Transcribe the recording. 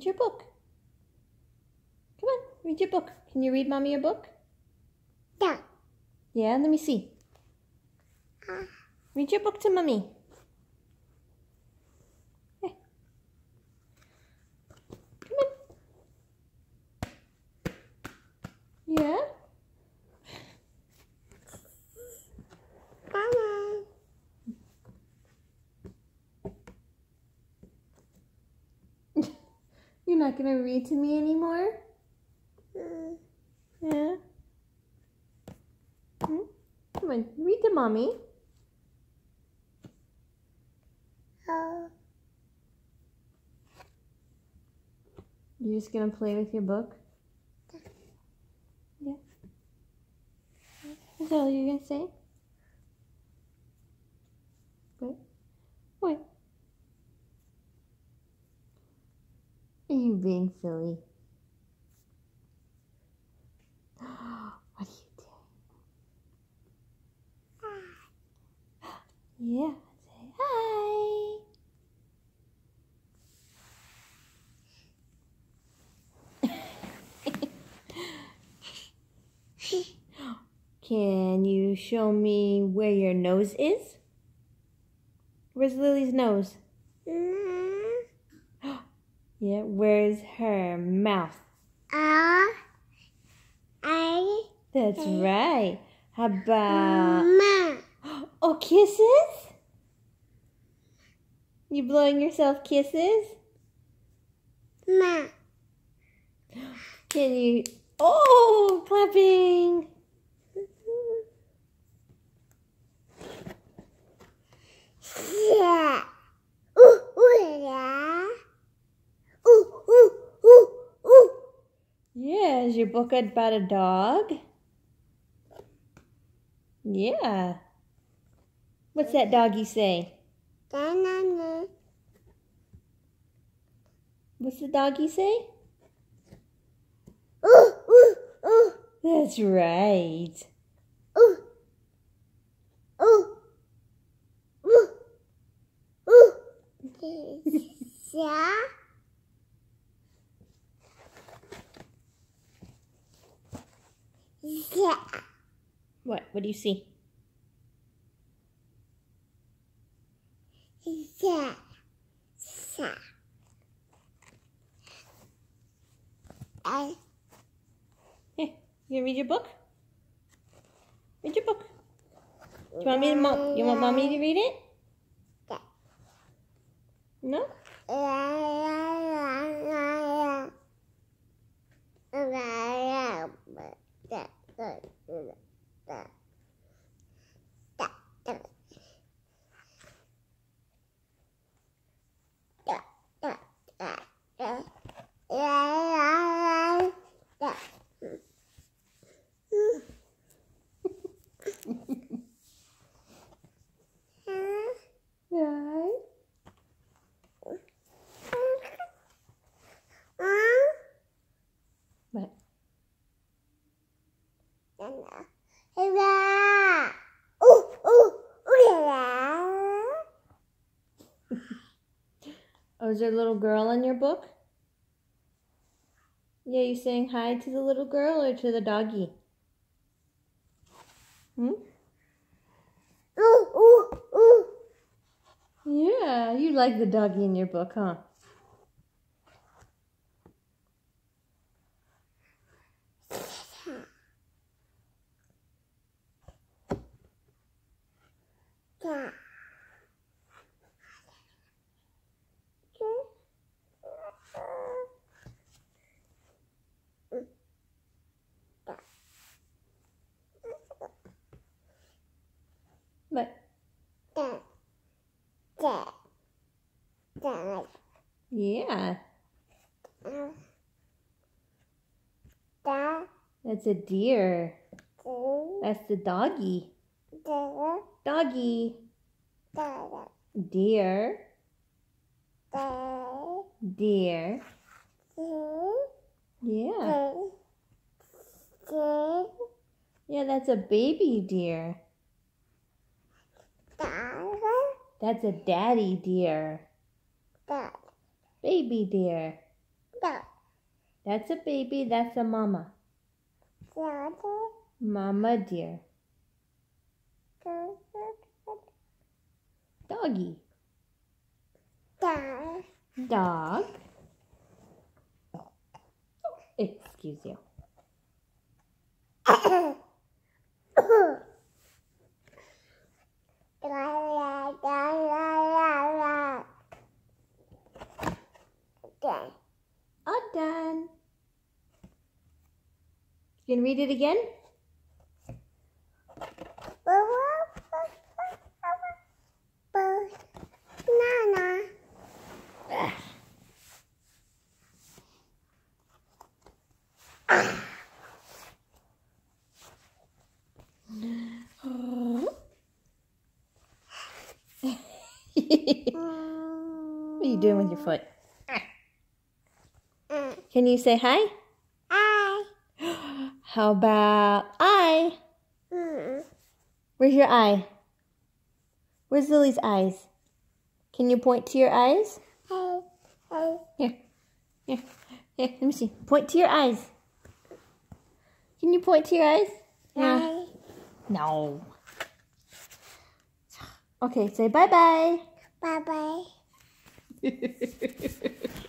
Read your book. Come on, read your book. Can you read mommy your book? Yeah. Yeah, let me see. Uh. Read your book to mommy. You're not going to read to me anymore? Mm. Yeah? Hmm? Come on, read to mommy. Oh. You're just going to play with your book? Yeah. Is that all you're going to say? What? being silly. What are you doing? Yeah, hi. Can you show me where your nose is? Where's Lily's nose? Mm yeah, where's her mouth? Ah, I. That's right. How about? Ma. Oh, kisses? You blowing yourself kisses? Ma. Can you? Oh, clapping! Is your book about a dog? Yeah. What's that doggy say? What's the doggy say? That's right. Yeah. Yeah. What? What do you see? Yeah. Yeah. I. Hey, you gonna read your book? Read your book. Do you want me to? mom you want mommy to read it? No. Oh, is there a little girl in your book? Yeah, you saying hi to the little girl or to the doggy? Hmm? Ooh, ooh, ooh. Yeah, you like the doggy in your book, huh? yeah. That's a deer. That's the doggy. Doggy. Dog. Deer. Dog. Deer. Yeah. Yeah, that's a baby deer. That's a daddy deer. Baby deer. That's a baby, that's a mama. Mama deer. Doggy. Dog. Dog. Excuse you. All done. You can read it again? what are you doing with your foot? Can you say hi? Hi. How about I? Where's your eye? Where's Lily's eyes? Can you point to your eyes? Here. Here. Here. Let me see. Point to your eyes. Can you point to your eyes? Yeah. No. Okay, say bye bye. Bye bye.